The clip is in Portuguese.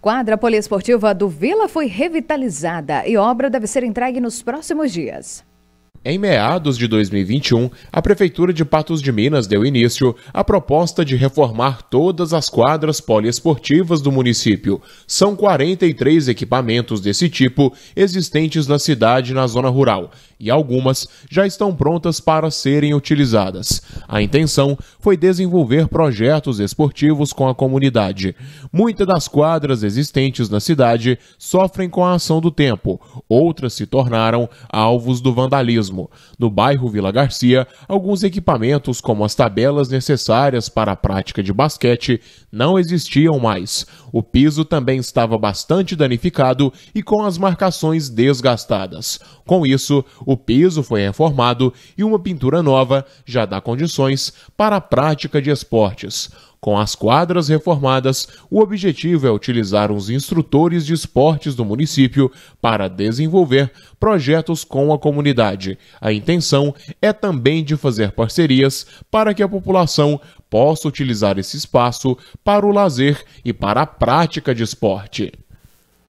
Quadra poliesportiva do Vila foi revitalizada e obra deve ser entregue nos próximos dias. Em meados de 2021, a Prefeitura de Patos de Minas deu início à proposta de reformar todas as quadras poliesportivas do município. São 43 equipamentos desse tipo existentes na cidade e na zona rural, e algumas já estão prontas para serem utilizadas. A intenção foi desenvolver projetos esportivos com a comunidade. Muitas das quadras existentes na cidade sofrem com a ação do tempo, outras se tornaram alvos do vandalismo mesmo, no bairro Vila Garcia, alguns equipamentos como as tabelas necessárias para a prática de basquete não existiam mais. O piso também estava bastante danificado e com as marcações desgastadas. Com isso, o piso foi reformado e uma pintura nova já dá condições para a prática de esportes. Com as quadras reformadas, o objetivo é utilizar os instrutores de esportes do município para desenvolver projetos com a comunidade. A intenção é também de fazer parcerias para que a população possa utilizar esse espaço para o lazer e para a prática de esporte.